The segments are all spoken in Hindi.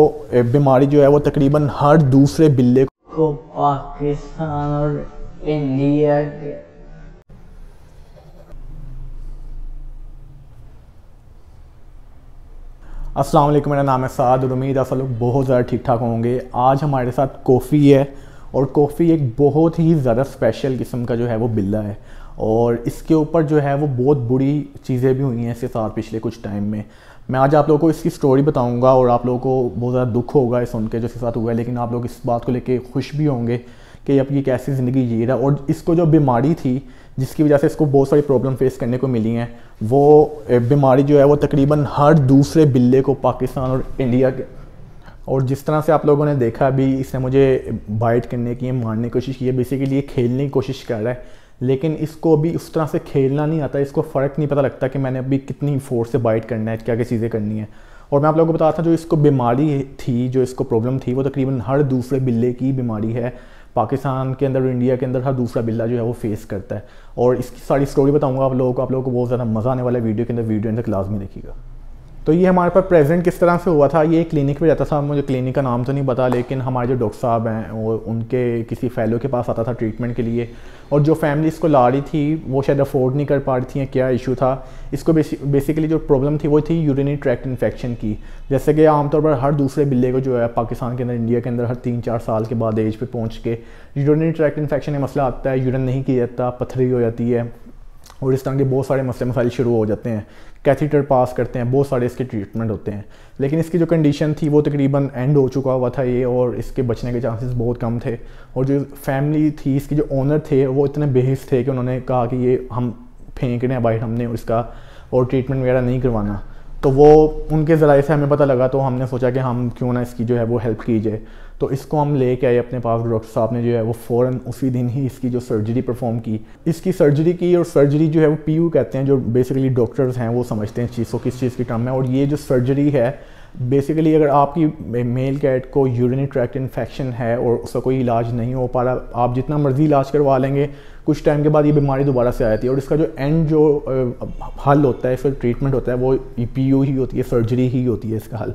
तो बीमारी जो है वो तकरीबन हर दूसरे बिल्ले को पाकिस्तान और इंडिया के अस्सलाम वालेकुम मेरा नाम है साद और उम्मीद असल लोग बहुत ज़्यादा ठीक ठाक होंगे आज हमारे साथ कॉफ़ी है और कॉफ़ी एक बहुत ही ज़्यादा स्पेशल किस्म का जो है वो बिल्ला है और इसके ऊपर जो है वो बहुत बुरी चीज़ें भी हुई हैं इसके साथ पिछले कुछ टाइम में मैं आज आप लोगों को इसकी स्टोरी बताऊंगा और आप लोगों को बहुत ज़्यादा दुख होगा इस उनके जो इसके साथ हुआ है लेकिन आप लोग इस बात को लेके खुश भी होंगे कि अब ये कैसी ज़िंदगी जी रहा है और इसको जो बीमारी थी जिसकी वजह से इसको बहुत सारी प्रॉब्लम फेस करने को मिली हैं वो बीमारी जो है वो तकरीबन हर दूसरे बिल्ले को पाकिस्तान और इंडिया के और जिस तरह से आप लोगों ने देखा अभी इसने मुझे बाइट करने की मारने की कोशिश की है बेसिकली ये खेलने की कोशिश कर रहा है लेकिन इसको अभी उस तरह से खेलना नहीं आता इसको फ़र्क नहीं पता लगता कि मैंने अभी कितनी फोर्स से बाइट करना है क्या क्या चीज़ें करनी है और मैं आप लोगों को बता था जो इसको बीमारी थी जो इसको प्रॉब्लम थी वो तकरीबन हर दूसरे बिल्ले की बीमारी है पाकिस्तान के अंदर इंडिया के अंदर हर दूसरा बिल्ला जो है वो फेस करता है और इसकी सारी स्टोरी बताऊंगा आप लोगों को आप लोगों को बहुत ज़्यादा मज़ा आने वाला है वीडियो के अंदर वीडियो अंदर क्लास में देखिएगा तो ये हमारे पास प्रेजेंट किस तरह से हुआ था ये क्लिनिक पे जाता था मुझे क्लिनिक का नाम तो नहीं पता लेकिन हमारे जो डॉक्टर साहब हैं वो उनके किसी फैलो के पास आता था ट्रीटमेंट के लिए और जो फैमिली इसको ला रही थी वो शायद अफोर्ड नहीं कर पा रही थी क्या इशू था इसको बेसिकली जो प्रॉब्लम थी वो थी यूरिनरी ट्रैक्ट इन्फेक्शन की जैसे कि आमतौर पर हर दूसरे बिल्ले को जो है पाकिस्तान के अंदर इंडिया के अंदर हर तीन चार साल के बाद एज पर पहुँच के यूरिनरी ट्रैक्ट इन्फेक्शन का मसला आता है यूरन नहीं किया जाता पथरी हो जाती है और इस तरह के बहुत सारे मसले मसाइल शुरू हो जाते हैं कैथीटर पास करते हैं बहुत सारे इसके ट्रीटमेंट होते हैं लेकिन इसकी जो कंडीशन थी वो तकरीबन एंड हो चुका हुआ था ये और इसके बचने के चांसेस बहुत कम थे और जो फैमिली थी इसके जो ओनर थे वो इतने बेहिस थे कि उन्होंने कहा कि ये हम फेंक रहे हैं बाइट हमने उसका और ट्रीटमेंट वगैरह नहीं करवाना तो वो उनके ज़रिए से हमें पता लगा तो हमने सोचा कि हम क्यों ना इसकी जो है वो हेल्प की जाए तो इसको हम ले आए अपने पास डॉक्टर साहब ने जो है वो फ़ौर उसी दिन ही इसकी जो सर्जरी परफॉर्म की इसकी सर्जरी की और सर्जरी जो है वो पी कहते हैं जो बेसिकली डॉक्टर्स हैं वो समझते हैं चीज़ को किस चीज़ की टर्म है और ये जो सर्जरी है बेसिकली अगर आपकी मेल कैट को यूरिनी ट्रैक्ट इन्फेक्शन है और उसका कोई इलाज नहीं हो पा रहा आप जितना मर्जी इलाज करवा लेंगे कुछ टाइम के बाद ये बीमारी दोबारा से आ जाती है और इसका जो एंड जो हल होता है फिर ट्रीटमेंट होता है वो पी e ही होती है सर्जरी ही होती है इसका हल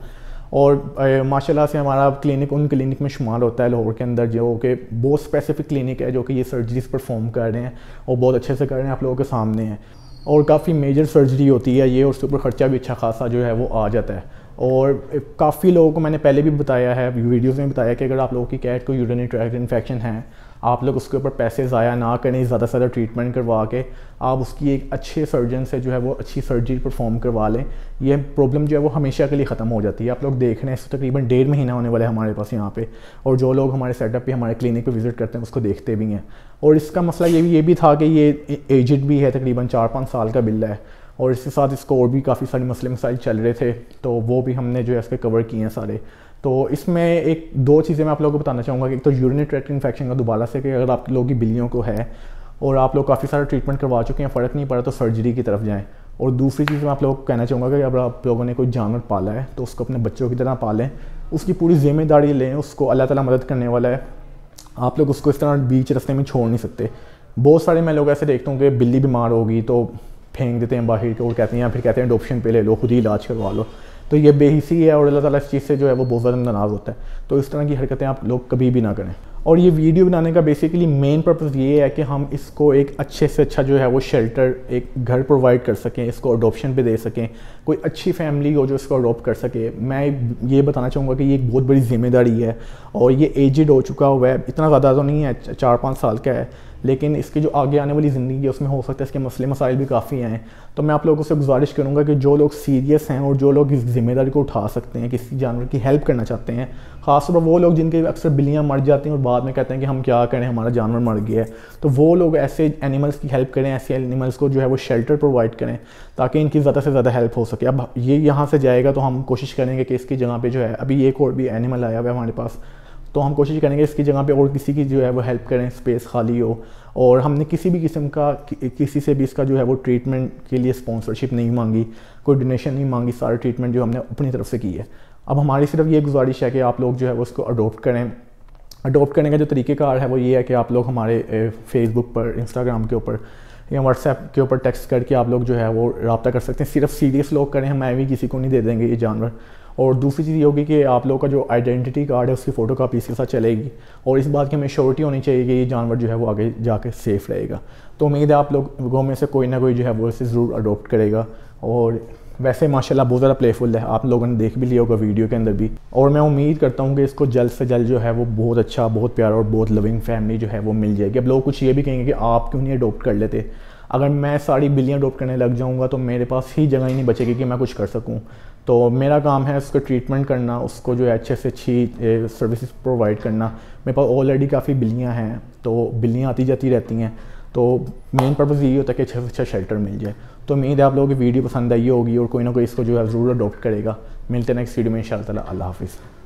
और माशाल्लाह से हमारा क्लिनिक उन क्लिनिक में शुमार होता है लाहौर के अंदर जो कि बहुत स्पेसिफिक क्लिनिक है जो कि ये सर्जरीज परफॉर्म कर रहे हैं और बहुत अच्छे से कर रहे हैं आप लोगों के सामने हैं और काफ़ी मेजर सर्जरी होती है ये और उसके ऊपर ख़र्चा भी अच्छा खासा जो है वो आ जाता है और काफ़ी लोगों को मैंने पहले भी बताया है वीडियोस में बताया कि अगर आप लोगों की कैट को यूरिनरी ट्रैक्ट इन्फेक्शन है आप लोग उसके ऊपर पैसे ज़ाया ना करें ज़्यादा से ज़्यादा ट्रीटमेंट करवा के आप उसकी एक अच्छे सर्जन से जो है वो अच्छी सर्जरी परफॉर्म करवा लें ये प्रॉब्लम जो है वो हमेशा के लिए ख़त्म हो जाती है आप लोग देख रहे हैं इसको तकरीबन डेढ़ महीना होने वाला है हमारे पास यहाँ पे और जो लोग हमारे सेटअप पे हमारे क्लिनिक पे विज़िट करते हैं उसको देखते भी हैं और इसका मसला ये भी ये भी था कि ये एजड भी है तकरीबन चार पाँच साल का बिल्ला है और इसके साथ इसको और भी काफ़ी सारे मसले मसाइल चल रहे थे तो वो भी हमने जो है इसके कवर किए हैं सारे तो इसमें एक दो चीज़ें मैं आप लोगों को बताना चाहूँगा कि एक तो यूरिन ट्रैक्ट इन्फेक्शन का दोबारा से कि अगर आप लोगों की बिल्लियों को है और आप लोग काफ़ी सारा ट्रीटमेंट करवा चुके हैं फ़र्क नहीं पड़ा तो सर्जरी की तरफ जाएँ और दूसरी चीज़ मैं आप लोगों को कहना चाहूँगा कि अगर आप लोगों ने कोई जानवर पाला है तो उसको अपने बच्चों की तरह पालें उसकी पूरी जिम्मेदारी लें उसको अल्लाह ताला मदद करने वाला है आप लोग उसको इस तरह बीच रस्ते में छोड़ नहीं सकते बहुत सारे मैं लोग ऐसे देखता हूँ कि बिल्ली बीमार होगी तो फेंक देते हैं बाहर को और कहते हैं या फिर कहते हैं डोप्शन पे ले लो खुद ही इलाज करवा लो तो ये बेहिसी है और अल्लाह ताला इस चीज़ से जो है वो बहुत ज़्यादा नाराज़ होता है तो इस तरह की हरकतें आप लोग कभी भी ना करें और ये वीडियो बनाने का बेसिकली मेन पर्पज़ ये है कि हम इसको एक अच्छे से अच्छा जो है वो शेल्टर एक घर प्रोवाइड कर सकें इसको अडोप्शन पे दे सकें कोई अच्छी फैमिली हो जो इसको अडोप्ट कर सके मैं ये बताना चाहूँगा कि ये एक बहुत बड़ी जिम्मेदारी है और ये एजड हो चुका हुआ है इतना ज़्यादा तो नहीं है चार पाँच साल का है लेकिन इसकी जो आगे आने वाली ज़िंदगी है उसमें हो सकता है इसके मसले मसाइल भी काफ़ी हैं तो मैं आप लोगों से गुजारिश करूँगा कि जो लोग सीरियस हैं और जो लोग इस जिम्मेदारी को उठा सकते हैं किसी जानवर की हेल्प करना चाहते हैं खासतौर पर वो लोग जिनके अक्सर बिल्लियाँ मर जाती हैं और बाद में कहते हैं कि हम क्या करें हमारा जानवर मर गया है तो वो लोग ऐसे एनिमल्स की हेल्प करें ऐसे एनिमल्स को जो है वो शेल्टर प्रोवाइड करें ताकि इनकी ज़्यादा से ज़्यादा हेल्प हो सके अब ये यहाँ से जाएगा तो हम कोशिश करेंगे कि इसकी जगह पर जो है अभी एक और भी एनिमल आया हुआ है हमारे पास तो हम कोशिश करेंगे इसकी जगह पे और किसी की जो है वो हेल्प करें स्पेस खाली हो और हमने किसी भी किस्म का कि, किसी से भी इसका जो है वो ट्रीटमेंट के लिए स्पॉन्सरशिप नहीं मांगी कोई डोनेशन नहीं मांगी सारा ट्रीटमेंट जो हमने अपनी तरफ से की है अब हमारी सिर्फ ये गुजारिश है कि आप लोग जो है वो उसको अडोप्ट करें अडोप्ट करने का जो तरीक़ेकार है वो ये है कि आप लोग हमारे फेसबुक पर इंस्टाग्राम के ऊपर या व्हाट्सएप के ऊपर टेक्स्ट करके आप लोग जो है वो रबता कर सकते हैं सिर्फ सीरियस लोग करें हम ऐवी किसी को नहीं दे देंगे ये जानवर और दूसरी चीज़ ये होगी कि आप लोगों का जो आइडेंटिटी कार्ड है उसकी फ़ोटो कापी इसके साथ चलेगी और इस बात की हमें श्योरिटी होनी चाहिए कि ये जानवर जो है वो आगे जाके सेफ़ रहेगा तो उम्मीद है आप लोगों में से कोई ना कोई जो है वो इसे ज़रूर अडोप्ट करेगा और वैसे माशाल्लाह बहुत ज़्यादा प्लेफुल है आप लोगों ने देख भी लिया होगा वीडियो के अंदर भी और मैं उम्मीद करता हूँ कि इसको जल्द से जल्द जो है वो बहुत अच्छा बहुत प्यारा और बहुत लविंग फैमिली जो है वो मिल जाएगी अब लोग कुछ ये भी कहेंगे कि आप क्यों नहीं अडोप्ट कर लेते अगर मैं सारी बिल्लियाँ अडोप्ट करने लग जाऊँगा तो मेरे पास ही जगह ही नहीं बचेगी कि मैं कुछ कर सकूँ तो मेरा काम है उसको ट्रीटमेंट करना उसको जो है अच्छे से अच्छी सर्विस प्रोवाइड करना मेरे पास ऑलरेडी काफ़ी बिल्लियाँ हैं तो बिल्लियाँ आती जाती रहती हैं तो मेन पर्पज़ यही होता है कि अच्छे से अच्छा शेल्टर मिल जाए तो उम्मीद है आप लोगों की वीडियो पसंद आई होगी और कोई ना कोई इसको जो है ज़रूर अडोप्ट करेगा मिलते हैं नेक्स्ट वीडियो में इन शाला हाफिज़